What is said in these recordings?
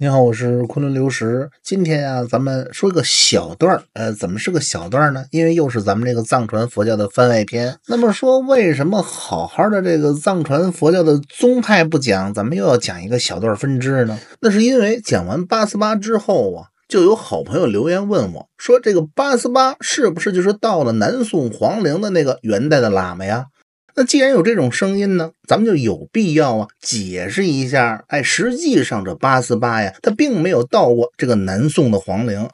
你好，我是昆仑流石。今天啊，咱们说一个小段儿。呃，怎么是个小段儿呢？因为又是咱们这个藏传佛教的番外篇。那么说，为什么好好的这个藏传佛教的宗派不讲，咱们又要讲一个小段分支呢？那是因为讲完八思巴之后啊，就有好朋友留言问我，说这个八思巴是不是就是到了南宋皇陵的那个元代的喇嘛呀？那既然有这种声音呢，咱们就有必要啊解释一下。哎，实际上这八思巴呀，他并没有到过这个南宋的皇陵，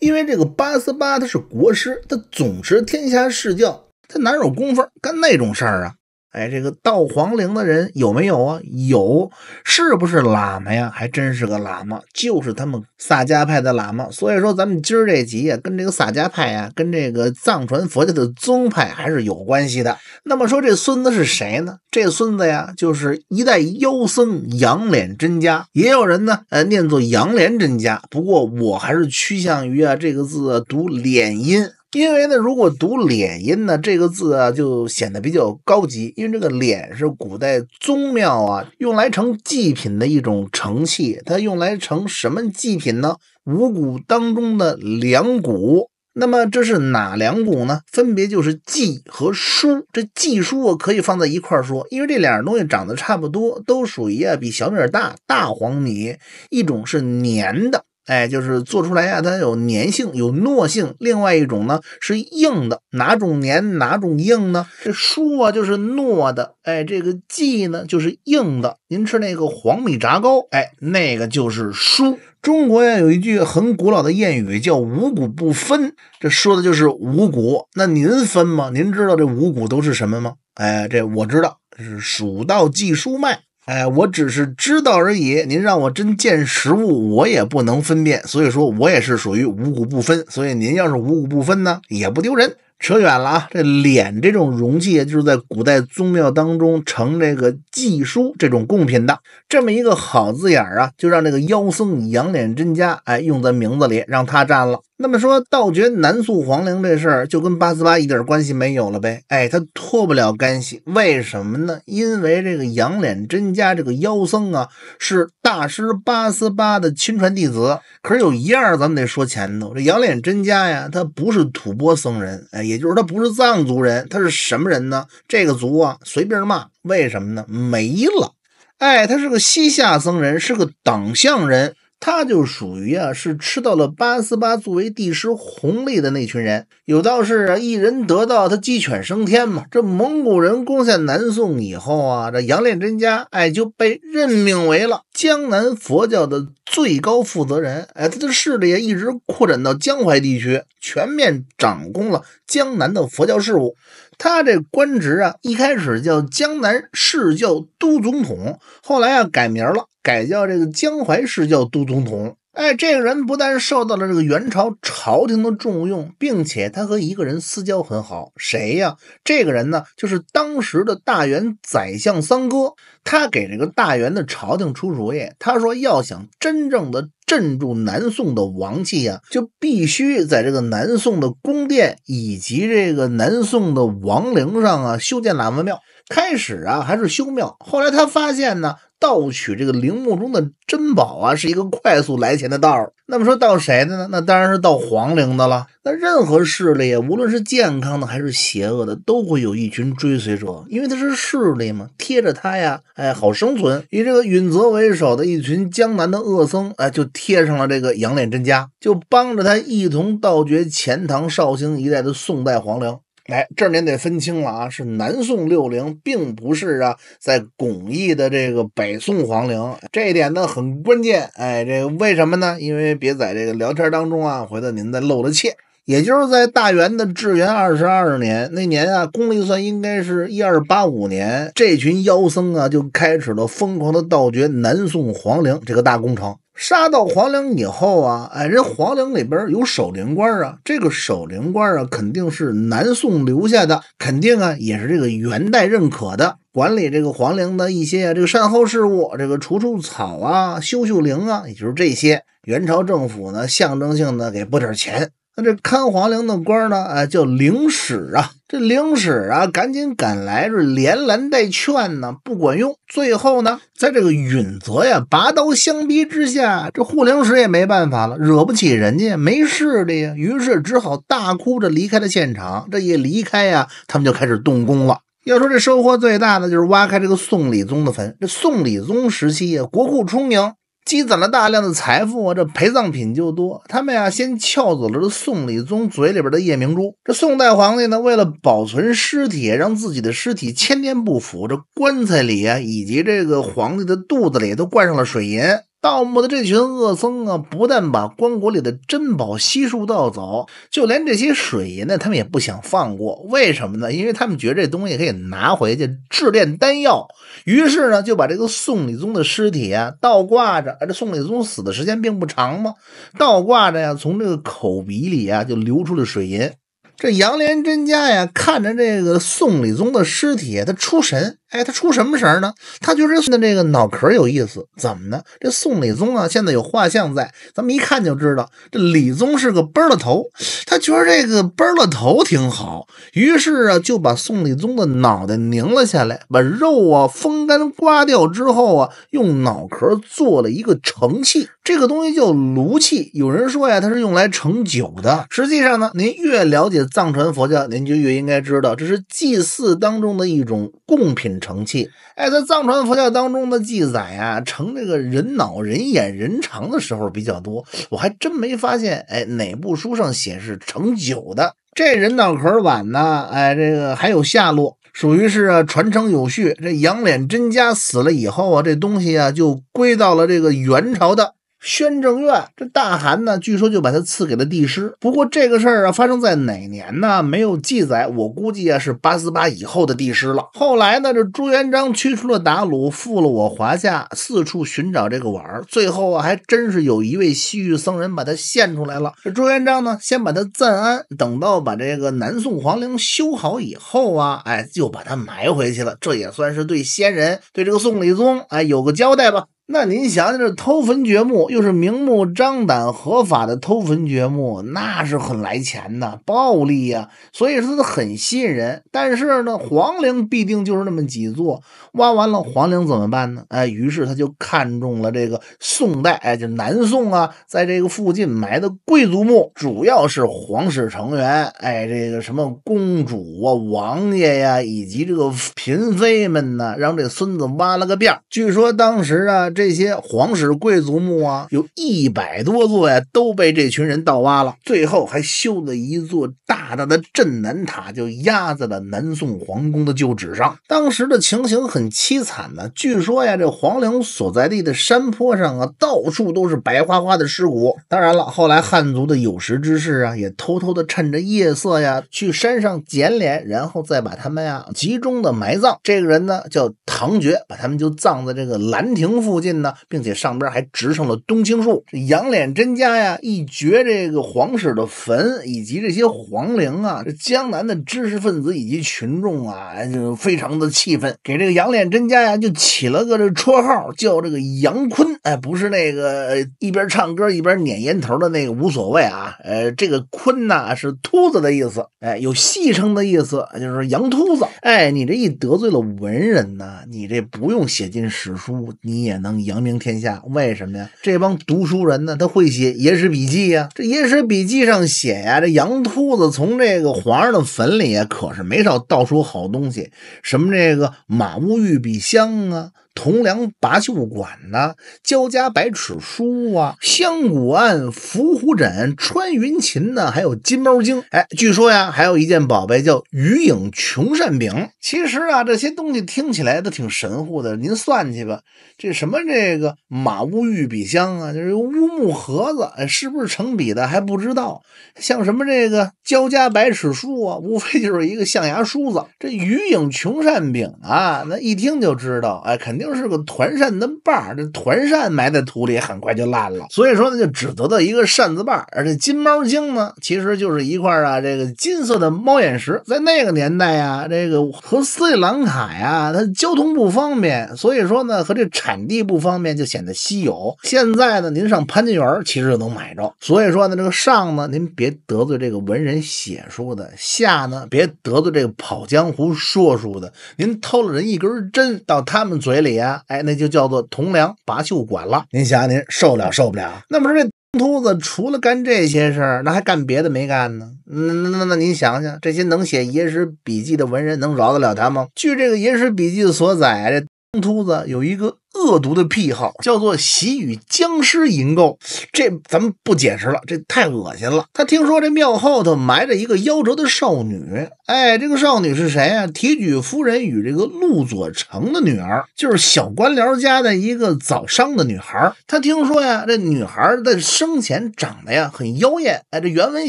因为这个八思巴他是国师，他总持天下世教，他哪有功夫干那种事儿啊？哎，这个盗皇陵的人有没有啊？有，是不是喇嘛呀？还真是个喇嘛，就是他们萨迦派的喇嘛。所以说咱们今儿这集啊，跟这个萨迦派啊，跟这个藏传佛教的宗派还是有关系的。那么说这孙子是谁呢？这孙子呀，就是一代妖僧杨脸真家，也有人呢，呃，念作杨连真家。不过我还是趋向于啊，这个字读“脸音。因为呢，如果读脸音呢，这个字啊就显得比较高级。因为这个脸是古代宗庙啊用来盛祭品的一种盛器，它用来盛什么祭品呢？五谷当中的两谷。那么这是哪两谷呢？分别就是稷和黍。这稷黍我可以放在一块儿说，因为这两样东西长得差不多，都属于啊比小米儿大大黄米，一种是黏的。哎，就是做出来呀，它有粘性，有糯性。另外一种呢是硬的，哪种粘，哪种硬呢？这黍啊就是糯的，哎，这个稷呢就是硬的。您吃那个黄米炸糕，哎，那个就是黍。中国呀有一句很古老的谚语叫五谷不分，这说的就是五谷。那您分吗？您知道这五谷都是什么吗？哎，这我知道，是蜀道稷、黍、麦。哎，我只是知道而已。您让我真见实物，我也不能分辨。所以说我也是属于五谷不分。所以您要是五谷不分呢，也不丢人。扯远了啊！这脸这种容器啊，就是在古代宗庙当中盛这个祭书这种贡品的，这么一个好字眼啊，就让这个妖僧杨脸真家哎用在名字里，让他占了。那么说盗掘南宋皇陵这事儿，就跟八思巴一点关系没有了呗？哎，他脱不了干系，为什么呢？因为这个杨脸真家这个妖僧啊，是大师八思巴的亲传弟子。可是有一样，咱们得说前头，这杨脸真家呀，他不是吐蕃僧人，哎。也就是他不是藏族人，他是什么人呢？这个族啊，随便骂。为什么呢？没了。哎，他是个西夏僧人，是个党项人，他就属于啊，是吃到了八思巴作为帝师红利的那群人。有道是啊，一人得道，他鸡犬升天嘛。这蒙古人攻下南宋以后啊，这杨炼真家哎就被任命为了。江南佛教的最高负责人，哎，他的势力一直扩展到江淮地区，全面掌控了江南的佛教事务。他这官职啊，一开始叫江南世教都总统，后来啊改名了，改叫这个江淮世教都总统。哎，这个人不但受到了这个元朝朝廷的重用，并且他和一个人私交很好。谁呀？这个人呢，就是当时的大元宰相桑哥。他给这个大元的朝廷出主意，他说要想真正的镇住南宋的王气啊，就必须在这个南宋的宫殿以及这个南宋的王陵上啊修建喇嘛庙。开始啊还是修庙，后来他发现呢。盗取这个陵墓中的珍宝啊，是一个快速来钱的道那么说盗谁的呢？那当然是盗皇陵的了。那任何势力，无论是健康的还是邪恶的，都会有一群追随者，因为他是势力嘛，贴着他呀，哎，好生存。以这个允泽为首的一群江南的恶僧，哎，就贴上了这个杨脸真家，就帮着他一同盗掘钱塘、绍兴一带的宋代皇陵。哎，这您得分清了啊，是南宋六陵，并不是啊，在巩义的这个北宋皇陵，这一点呢很关键。哎，这个、为什么呢？因为别在这个聊天当中啊，回头您再露了怯。也就是在大元的至元二十二年那年啊，公历算应该是一二八五年，这群妖僧啊就开始了疯狂的盗掘南宋皇陵这个大工程。杀到皇陵以后啊，哎，人皇陵里边有守陵官啊，这个守陵官啊，肯定是南宋留下的，肯定啊，也是这个元代认可的，管理这个皇陵的一些这个善后事务，这个除除草啊，修修陵啊，也就是这些，元朝政府呢，象征性的给拨点钱。这看皇陵的官呢，啊，叫陵使啊，这陵使啊，赶紧赶来，这连拦带劝呢，不管用。最后呢，在这个允泽呀拔刀相逼之下，这护陵使也没办法了，惹不起人家，没势力呀，于是只好大哭着离开了现场。这一离开呀，他们就开始动工了。要说这收获最大的，就是挖开这个宋理宗的坟。这宋理宗时期呀，国库充盈。积攒了大量的财富啊，这陪葬品就多。他们呀，先撬走了这宋理宗嘴里边的夜明珠。这宋代皇帝呢，为了保存尸体，让自己的尸体千年不腐，这棺材里啊，以及这个皇帝的肚子里都灌上了水银。盗墓的这群恶僧啊，不但把棺椁里的珍宝悉数盗走，就连这些水银呢，他们也不想放过。为什么呢？因为他们觉得这东西可以拿回去制炼丹药。于是呢，就把这个宋理宗的尸体啊倒挂着，而这宋理宗死的时间并不长嘛，倒挂着呀，从这个口鼻里啊就流出了水银。这杨连真家呀，看着这个宋理宗的尸体，他出神。哎，他出什么神呢？他觉得那这个脑壳有意思，怎么呢？这宋理宗啊，现在有画像在，咱们一看就知道这理宗是个奔了头。他觉得这个奔了头挺好，于是啊，就把宋理宗的脑袋拧了下来，把肉啊、风干刮掉之后啊，用脑壳做了一个盛器，这个东西叫炉器。有人说呀，它是用来盛酒的。实际上呢，您越了解藏传佛教，您就越应该知道，这是祭祀当中的一种贡品。成器，哎，在藏传佛教当中的记载啊，成这个人脑、人眼、人肠的时候比较多，我还真没发现，哎，哪部书上写是成九的？这人脑壳碗呢？哎，这个还有下落，属于是传承有序。这杨脸真家死了以后啊，这东西啊就归到了这个元朝的。宣政院，这大汗呢，据说就把他赐给了帝师。不过这个事儿啊，发生在哪年呢？没有记载。我估计啊，是八思巴以后的帝师了。后来呢，这朱元璋驱除了鞑虏，复了我华夏，四处寻找这个碗儿。最后啊，还真是有一位西域僧人把他献出来了。这朱元璋呢，先把他暂安，等到把这个南宋皇陵修好以后啊，哎，就把他埋回去了。这也算是对先人，对这个宋理宗，哎，有个交代吧。那您想想，这偷坟掘墓又是明目张胆、合法的偷坟掘墓，那是很来钱的暴利呀。所以说他很吸引人。但是呢，皇陵必定就是那么几座，挖完了皇陵怎么办呢？哎，于是他就看中了这个宋代，哎，就南宋啊，在这个附近埋的贵族墓，主要是皇室成员，哎，这个什么公主啊、王爷呀，以及这个嫔妃们呢，让这孙子挖了个遍据说当时啊，这这些皇室贵族墓啊，有一百多座呀，都被这群人盗挖了。最后还修了一座大大的镇南塔，就压在了南宋皇宫的旧址上。当时的情形很凄惨呢。据说呀，这皇陵所在地的山坡上啊，到处都是白花花的尸骨。当然了，后来汉族的有识之士啊，也偷偷的趁着夜色呀，去山上捡脸，然后再把他们呀集中的埋葬。这个人呢，叫唐珏，把他们就葬在这个兰亭附近。呢，并且上边还植上了冬青树。这杨脸真家呀，一掘这个皇室的坟以及这些皇陵啊，这江南的知识分子以及群众啊，就非常的气愤，给这个杨脸真家呀就起了个这绰号，叫这个杨坤。哎，不是那个一边唱歌一边撵烟头的那个无所谓啊。呃，这个坤呐，是秃子的意思，哎，有戏称的意思，就是杨秃子。哎，你这一得罪了文人呢，你这不用写进史书，你也能。扬名天下，为什么呀？这帮读书人呢，他会写《野史笔记》呀。这《野史笔记》上写呀，这杨秃子从这个皇上的坟里可是没少盗出好东西，什么这个马屋玉笔香啊。铜梁拔袖管呐，焦家百尺梳啊，香谷案、伏虎枕、穿云琴呢，还有金猫精。哎，据说呀，还有一件宝贝叫鱼影琼扇柄。其实啊，这些东西听起来都挺神乎的，您算去吧。这什么这个马乌玉笔香啊，就是乌木盒子，哎，是不是成笔的还不知道。像什么这个焦家百尺梳啊，无非就是一个象牙梳子。这鱼影琼扇柄啊，那一听就知道，哎，肯。定。定是个团扇的把儿，这团扇埋在土里很快就烂了，所以说呢就只得到一个扇子把儿。而这金猫精呢，其实就是一块啊这个金色的猫眼石。在那个年代呀，这个和斯里兰卡呀，它交通不方便，所以说呢和这产地不方便就显得稀有。现在呢，您上潘家园其实就能买着。所以说呢，这个上呢您别得罪这个文人写书的，下呢别得罪这个跑江湖说书的。您偷了人一根针，到他们嘴里。呀，哎，那就叫做同梁拔袖管了。您想想，您受了受不了？那么说，这秃子除了干这些事儿，那还干别的没干呢？那那那，您想想，这些能写野史笔记的文人，能饶得了他吗？据这个野史笔记所载，这秃子有一个。恶毒的癖好叫做喜与僵尸淫媾，这咱们不解释了，这太恶心了。他听说这庙后头埋着一个夭折的少女，哎，这个少女是谁啊？提举夫人与这个陆佐成的女儿，就是小官僚家的一个早商的女孩。他听说呀，这女孩的生前长得呀很妖艳，哎，这原文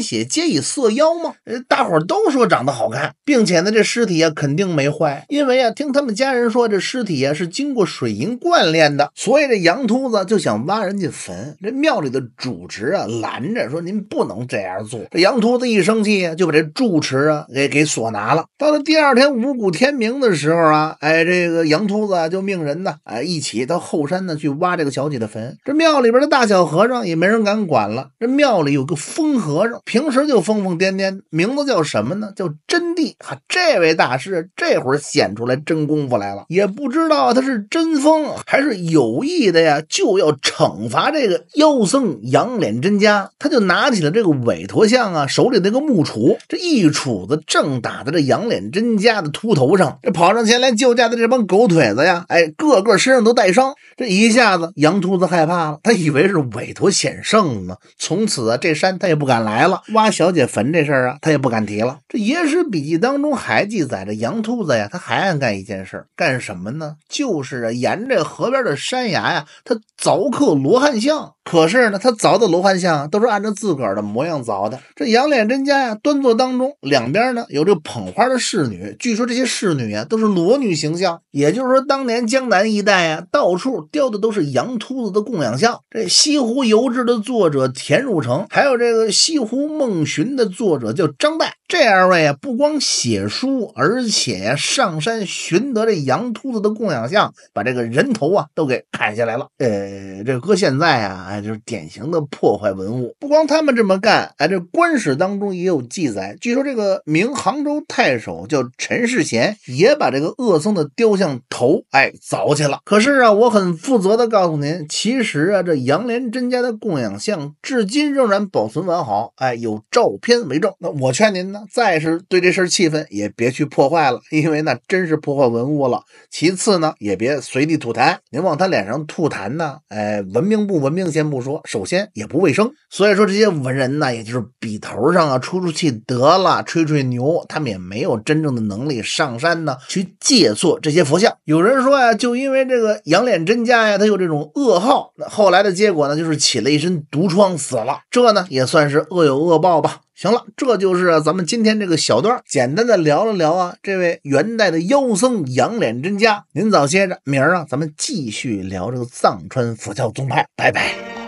写皆以色妖吗？大伙都说长得好看，并且呢，这尸体呀肯定没坏，因为呀，听他们家人说，这尸体呀是经过水银灌。锻炼的，所以这杨秃子就想挖人家坟。这庙里的主持啊，拦着说：“您不能这样做。”这杨秃子一生气啊，就把这住持啊给给锁拿了。到了第二天五谷天明的时候啊，哎，这个杨秃子就命人呢，哎，一起到后山呢去挖这个小姐的坟。这庙里边的大小和尚也没人敢管了。这庙里有个疯和尚，平时就疯疯癫癫，名字叫什么呢？叫真谛。哈，这位大师这会儿显出来真功夫来了，也不知道他是真疯。还是有意的呀，就要惩罚这个妖僧杨脸真家，他就拿起了这个韦陀像啊，手里那个木杵，这一杵子正打在这杨脸真家的秃头上。这跑上前来救驾的这帮狗腿子呀，哎，个个身上都带伤。这一下子，杨秃子害怕了，他以为是韦陀险胜呢。从此啊，这山他也不敢来了，挖小姐坟这事儿啊，他也不敢提了。这野史笔记当中还记载着，杨秃子呀，他还爱干一件事儿，干什么呢？就是啊，沿着。河边的山崖呀，他凿刻罗汉像。可是呢，他凿的罗汉像都是按照自个儿的模样凿的。这杨脸真家呀，端坐当中，两边呢有这捧花的侍女。据说这些侍女啊，都是裸女形象。也就是说，当年江南一带啊，到处雕的都是羊秃子的供养像。这《西湖游志》的作者田汝成，还有这个《西湖梦寻》的作者叫张岱。这二位啊，不光写书，而且呀、上山寻得这羊秃子的供养像，把这个人头啊都给砍下来了。呃，这搁现在啊。哎，就是典型的破坏文物。不光他们这么干，哎，这官史当中也有记载。据说这个明杭州太守叫陈世贤，也把这个恶僧的雕像头，哎，凿去了。可是啊，我很负责的告诉您，其实啊，这杨连珍家的供养像至今仍然保存完好，哎，有照片为证。那我劝您呢，再是对这事气愤，也别去破坏了，因为那真是破坏文物了。其次呢，也别随地吐痰，您往他脸上吐痰呢，哎，文明不文明先。先不说，首先也不卫生，所以说这些文人呢，也就是笔头上啊出出气得了，吹吹牛，他们也没有真正的能力上山呢去借坐这些佛像。有人说呀，就因为这个杨脸真家呀，他有这种噩耗，那后来的结果呢，就是起了一身毒疮死了，这呢也算是恶有恶报吧。行了，这就是咱们今天这个小段，简单的聊了聊啊。这位元代的妖僧杨脸真家。您早歇着，明儿啊咱们继续聊这个藏传佛教宗派，拜拜。